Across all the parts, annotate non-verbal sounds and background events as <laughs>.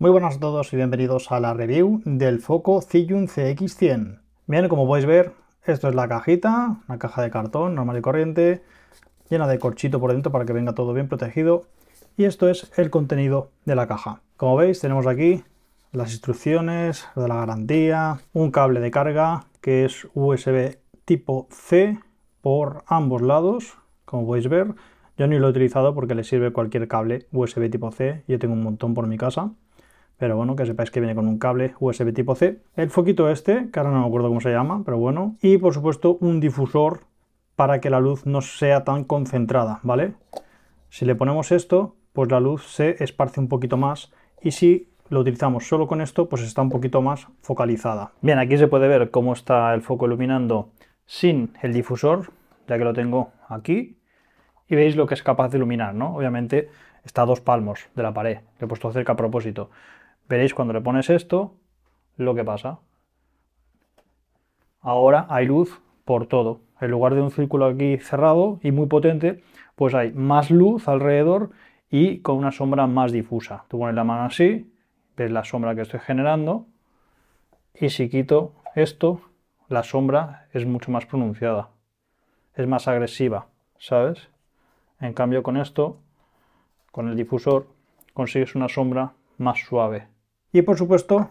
Muy buenas a todos y bienvenidos a la review del foco Zhiyun CX100. Bien, como podéis ver, esto es la cajita, una caja de cartón normal y corriente, llena de corchito por dentro para que venga todo bien protegido. Y esto es el contenido de la caja. Como veis, tenemos aquí las instrucciones de la garantía, un cable de carga que es USB tipo C por ambos lados, como podéis ver. Yo ni lo he utilizado porque le sirve cualquier cable USB tipo C, yo tengo un montón por mi casa pero bueno, que sepáis que viene con un cable USB tipo C. El foquito este, que ahora no me acuerdo cómo se llama, pero bueno. Y por supuesto un difusor para que la luz no sea tan concentrada, ¿vale? Si le ponemos esto, pues la luz se esparce un poquito más y si lo utilizamos solo con esto, pues está un poquito más focalizada. Bien, aquí se puede ver cómo está el foco iluminando sin el difusor, ya que lo tengo aquí, y veis lo que es capaz de iluminar, ¿no? Obviamente está a dos palmos de la pared, lo he puesto cerca a propósito. Veréis cuando le pones esto lo que pasa. Ahora hay luz por todo. En lugar de un círculo aquí cerrado y muy potente, pues hay más luz alrededor y con una sombra más difusa. Tú pones la mano así, ves la sombra que estoy generando y si quito esto, la sombra es mucho más pronunciada, es más agresiva, ¿sabes? En cambio con esto, con el difusor, consigues una sombra más suave y por supuesto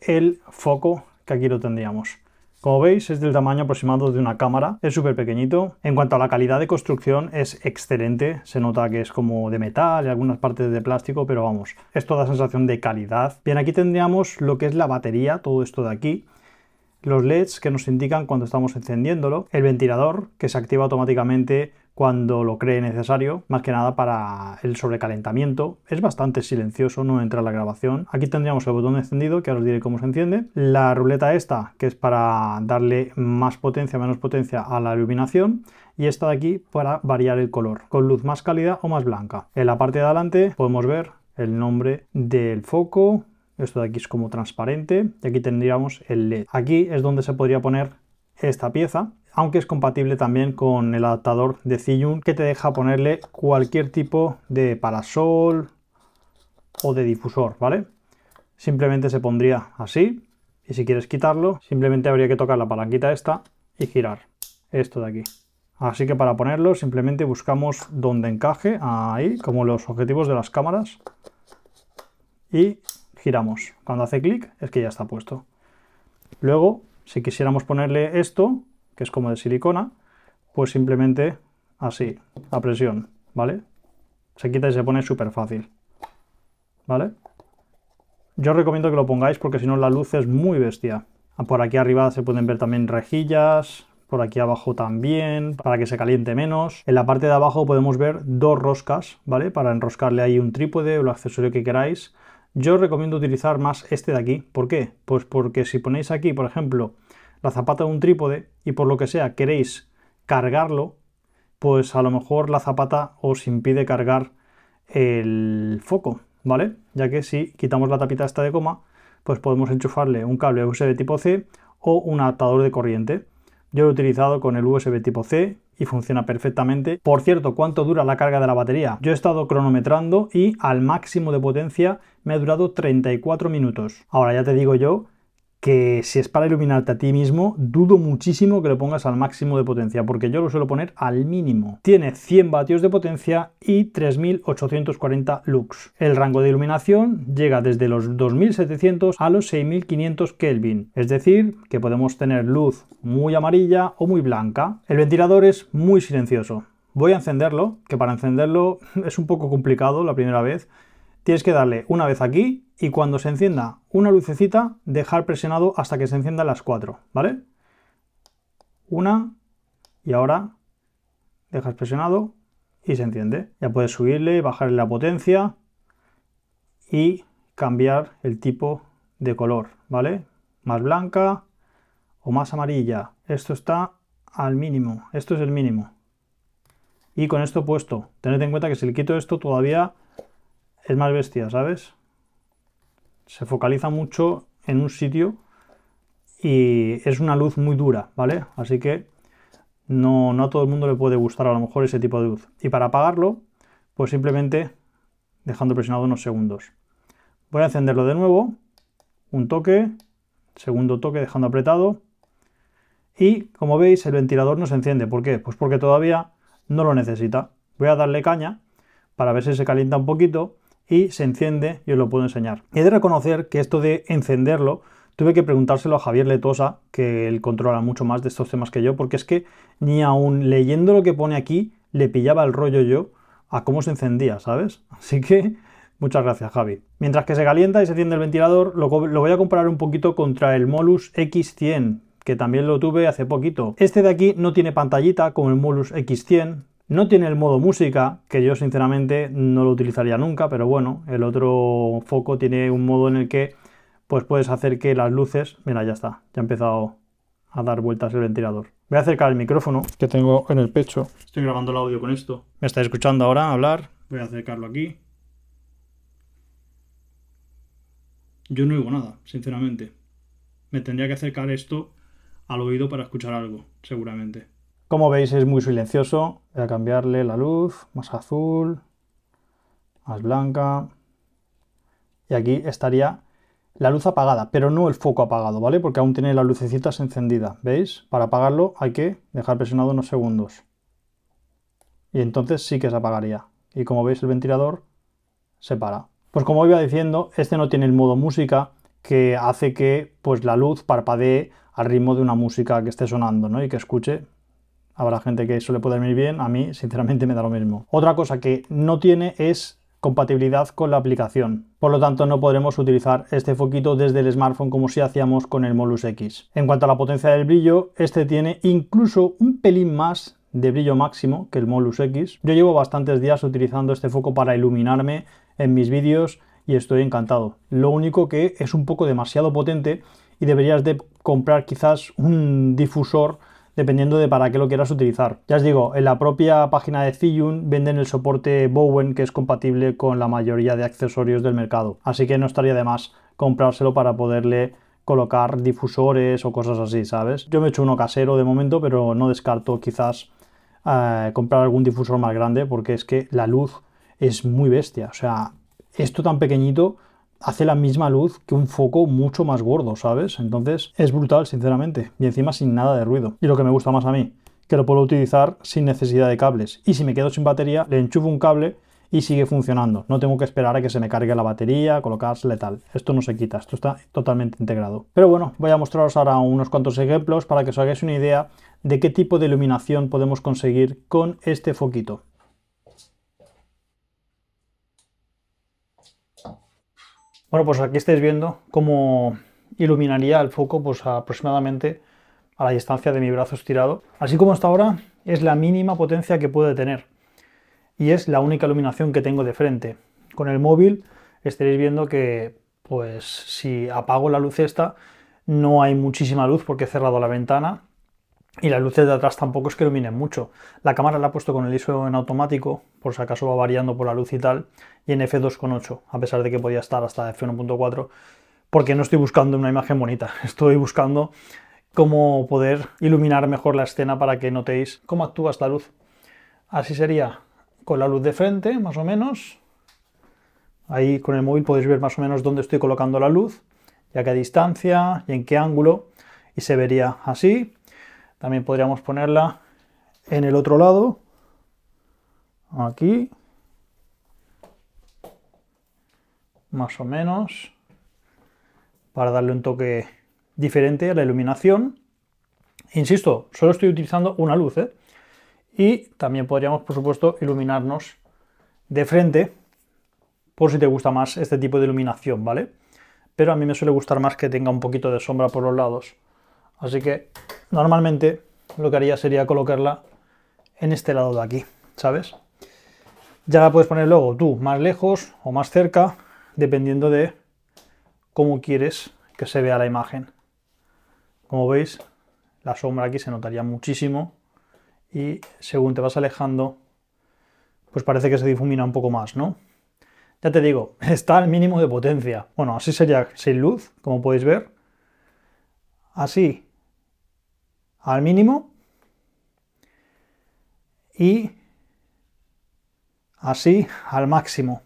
el foco que aquí lo tendríamos. Como veis es del tamaño aproximado de una cámara, es súper pequeñito. En cuanto a la calidad de construcción es excelente, se nota que es como de metal y algunas partes de plástico, pero vamos, es toda sensación de calidad. Bien, aquí tendríamos lo que es la batería, todo esto de aquí los LEDs que nos indican cuando estamos encendiéndolo, el ventilador que se activa automáticamente cuando lo cree necesario, más que nada para el sobrecalentamiento. Es bastante silencioso, no entra la grabación. Aquí tendríamos el botón encendido, que ahora os diré cómo se enciende. La ruleta esta, que es para darle más potencia, menos potencia a la iluminación. Y esta de aquí para variar el color, con luz más cálida o más blanca. En la parte de adelante podemos ver el nombre del foco, esto de aquí es como transparente y aquí tendríamos el LED. Aquí es donde se podría poner esta pieza, aunque es compatible también con el adaptador de Zhiyun que te deja ponerle cualquier tipo de parasol o de difusor, ¿vale? Simplemente se pondría así y si quieres quitarlo, simplemente habría que tocar la palanquita esta y girar esto de aquí. Así que para ponerlo simplemente buscamos donde encaje, ahí, como los objetivos de las cámaras y giramos. Cuando hace clic es que ya está puesto. Luego, si quisiéramos ponerle esto, que es como de silicona, pues simplemente así, a presión, ¿vale? Se quita y se pone súper fácil, ¿vale? Yo recomiendo que lo pongáis porque si no la luz es muy bestia. Por aquí arriba se pueden ver también rejillas, por aquí abajo también, para que se caliente menos. En la parte de abajo podemos ver dos roscas, ¿vale? Para enroscarle ahí un trípode o el accesorio que queráis. Yo recomiendo utilizar más este de aquí. ¿Por qué? Pues porque si ponéis aquí, por ejemplo, la zapata de un trípode y por lo que sea queréis cargarlo, pues a lo mejor la zapata os impide cargar el foco, ¿vale? Ya que si quitamos la tapita esta de coma, pues podemos enchufarle un cable USB tipo C o un adaptador de corriente. Yo lo he utilizado con el USB tipo C y funciona perfectamente. Por cierto, ¿cuánto dura la carga de la batería? Yo he estado cronometrando y al máximo de potencia me ha durado 34 minutos. Ahora ya te digo yo que si es para iluminarte a ti mismo, dudo muchísimo que lo pongas al máximo de potencia, porque yo lo suelo poner al mínimo. Tiene 100 vatios de potencia y 3840 lux. El rango de iluminación llega desde los 2700 a los 6500 Kelvin, es decir, que podemos tener luz muy amarilla o muy blanca. El ventilador es muy silencioso. Voy a encenderlo, que para encenderlo <laughs> es un poco complicado la primera vez, tienes que darle una vez aquí y cuando se encienda una lucecita, dejar presionado hasta que se enciendan las cuatro, ¿vale? Una y ahora dejas presionado y se enciende. Ya puedes subirle, bajarle la potencia y cambiar el tipo de color, ¿vale? Más blanca o más amarilla. Esto está al mínimo, esto es el mínimo. Y con esto puesto, tened en cuenta que si le quito esto todavía es más bestia, ¿sabes? Se focaliza mucho en un sitio y es una luz muy dura, ¿vale? Así que no, no a todo el mundo le puede gustar a lo mejor ese tipo de luz. Y para apagarlo, pues simplemente dejando presionado unos segundos. Voy a encenderlo de nuevo, un toque, segundo toque dejando apretado y como veis el ventilador no se enciende. ¿Por qué? Pues porque todavía no lo necesita. Voy a darle caña para ver si se calienta un poquito y se enciende y os lo puedo enseñar. He de reconocer que esto de encenderlo tuve que preguntárselo a Javier Letosa, que él controla mucho más de estos temas que yo, porque es que ni aún leyendo lo que pone aquí le pillaba el rollo yo a cómo se encendía, ¿sabes? <laughs> Así que muchas gracias, Javi. Mientras que se calienta y se enciende el ventilador, lo, lo voy a comparar un poquito contra el Molus X100, que también lo tuve hace poquito. Este de aquí no tiene pantallita como el Molus X100, no tiene el modo música, que yo sinceramente no lo utilizaría nunca, pero bueno, el otro foco tiene un modo en el que pues puedes hacer que las luces... Mira, ya está, ya ha empezado a dar vueltas el ventilador. Voy a acercar el micrófono que tengo en el pecho. Estoy grabando el audio con esto. Me está escuchando ahora hablar. Voy a acercarlo aquí. Yo no oigo nada, sinceramente. Me tendría que acercar esto al oído para escuchar algo, seguramente. Como veis es muy silencioso. Voy a cambiarle la luz, más azul, más blanca. Y aquí estaría la luz apagada, pero no el foco apagado, ¿vale? Porque aún tiene las lucecitas encendidas, ¿veis? Para apagarlo hay que dejar presionado unos segundos. Y entonces sí que se apagaría. Y como veis el ventilador se para. Pues como iba diciendo, este no tiene el modo música que hace que pues, la luz parpadee al ritmo de una música que esté sonando ¿no? y que escuche Habrá gente que eso le puede venir bien, a mí sinceramente me da lo mismo. Otra cosa que no tiene es compatibilidad con la aplicación. Por lo tanto, no podremos utilizar este foquito desde el smartphone como si hacíamos con el Molus X. En cuanto a la potencia del brillo, este tiene incluso un pelín más de brillo máximo que el Molus X. Yo llevo bastantes días utilizando este foco para iluminarme en mis vídeos y estoy encantado. Lo único que es un poco demasiado potente y deberías de comprar quizás un difusor dependiendo de para qué lo quieras utilizar. Ya os digo, en la propia página de Ziyun venden el soporte Bowen que es compatible con la mayoría de accesorios del mercado, así que no estaría de más comprárselo para poderle colocar difusores o cosas así, ¿sabes? Yo me he hecho uno casero de momento, pero no descarto quizás eh, comprar algún difusor más grande porque es que la luz es muy bestia, o sea, esto tan pequeñito hace la misma luz que un foco mucho más gordo, ¿sabes? Entonces es brutal, sinceramente, y encima sin nada de ruido. Y lo que me gusta más a mí, que lo puedo utilizar sin necesidad de cables. Y si me quedo sin batería, le enchufo un cable y sigue funcionando. No tengo que esperar a que se me cargue la batería, colocársela tal. Esto no se quita, esto está totalmente integrado. Pero bueno, voy a mostraros ahora unos cuantos ejemplos para que os hagáis una idea de qué tipo de iluminación podemos conseguir con este foquito. Bueno, pues aquí estáis viendo cómo iluminaría el foco pues aproximadamente a la distancia de mi brazo estirado. Así como hasta ahora es la mínima potencia que puede tener y es la única iluminación que tengo de frente. Con el móvil estaréis viendo que pues si apago la luz esta no hay muchísima luz porque he cerrado la ventana y las luces de atrás tampoco es que iluminen mucho. La cámara la he puesto con el ISO en automático, por si acaso va variando por la luz y tal, y en f2.8, a pesar de que podía estar hasta f1.4, porque no estoy buscando una imagen bonita, <laughs> estoy buscando cómo poder iluminar mejor la escena para que notéis cómo actúa esta luz. Así sería con la luz de frente, más o menos. Ahí con el móvil podéis ver más o menos dónde estoy colocando la luz, y a qué distancia y en qué ángulo, y se vería así. También podríamos ponerla en el otro lado, aquí, más o menos, para darle un toque diferente a la iluminación. Insisto, solo estoy utilizando una luz, ¿eh? Y también podríamos, por supuesto, iluminarnos de frente, por si te gusta más este tipo de iluminación, ¿vale? Pero a mí me suele gustar más que tenga un poquito de sombra por los lados. Así que Normalmente lo que haría sería colocarla en este lado de aquí, ¿sabes? Ya la puedes poner luego tú más lejos o más cerca, dependiendo de cómo quieres que se vea la imagen. Como veis, la sombra aquí se notaría muchísimo y según te vas alejando, pues parece que se difumina un poco más, ¿no? Ya te digo, <laughs> está al mínimo de potencia. Bueno, así sería sin luz, como podéis ver. Así al mínimo y así al máximo.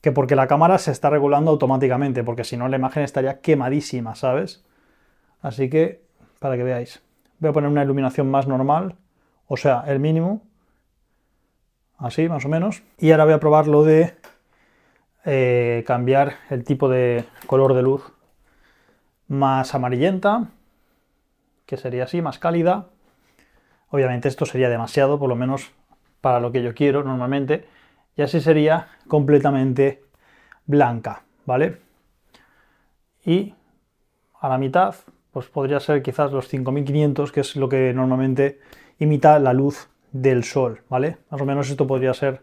Que porque la cámara se está regulando automáticamente, porque si no la imagen estaría quemadísima, ¿sabes? Así que, para que veáis, voy a poner una iluminación más normal, o sea, el mínimo, así más o menos. Y ahora voy a probar lo de eh, cambiar el tipo de color de luz más amarillenta, que sería así, más cálida. Obviamente esto sería demasiado, por lo menos para lo que yo quiero normalmente. Y así sería completamente blanca, ¿vale? Y a la mitad, pues podría ser quizás los 5500, que es lo que normalmente imita la luz del sol, ¿vale? Más o menos esto podría ser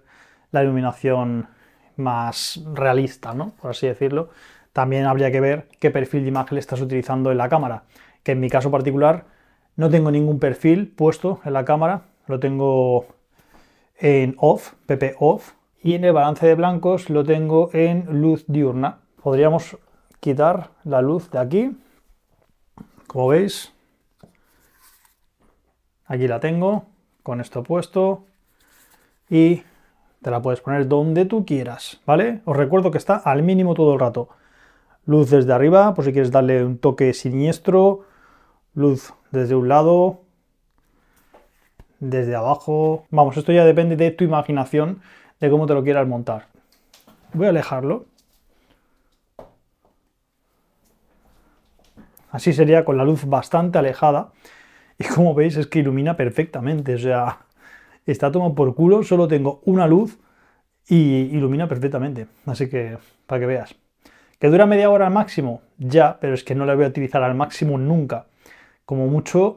la iluminación más realista, ¿no? Por así decirlo. También habría que ver qué perfil de imagen estás utilizando en la cámara que en mi caso particular no tengo ningún perfil puesto en la cámara, lo tengo en off, pp off, y en el balance de blancos lo tengo en luz diurna. Podríamos quitar la luz de aquí, como veis, aquí la tengo con esto puesto y te la puedes poner donde tú quieras, ¿vale? Os recuerdo que está al mínimo todo el rato. Luz desde arriba, por si quieres darle un toque siniestro, luz desde un lado, desde abajo. Vamos, esto ya depende de tu imaginación, de cómo te lo quieras montar. Voy a alejarlo. Así sería con la luz bastante alejada. Y como veis es que ilumina perfectamente, o sea, está tomado por culo, solo tengo una luz y ilumina perfectamente. Así que, para que veas. ¿Que dura media hora al máximo? Ya, pero es que no la voy a utilizar al máximo nunca como mucho,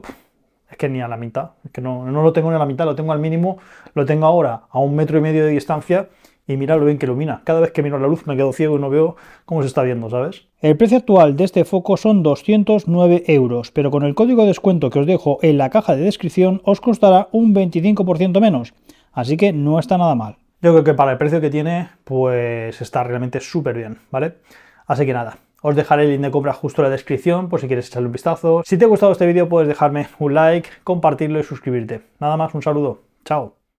es que ni a la mitad, es que no, no lo tengo ni a la mitad, lo tengo al mínimo, lo tengo ahora a un metro y medio de distancia y mira lo bien que ilumina. Cada vez que miro la luz me quedo ciego y no veo cómo se está viendo, ¿sabes? El precio actual de este foco son 209 euros, pero con el código de descuento que os dejo en la caja de descripción os costará un 25% menos, así que no está nada mal. Yo creo que para el precio que tiene, pues está realmente súper bien, ¿vale? Así que nada, os dejaré el link de compra justo en la descripción por si quieres echarle un vistazo. Si te ha gustado este vídeo puedes dejarme un like, compartirlo y suscribirte. Nada más, un saludo. Chao.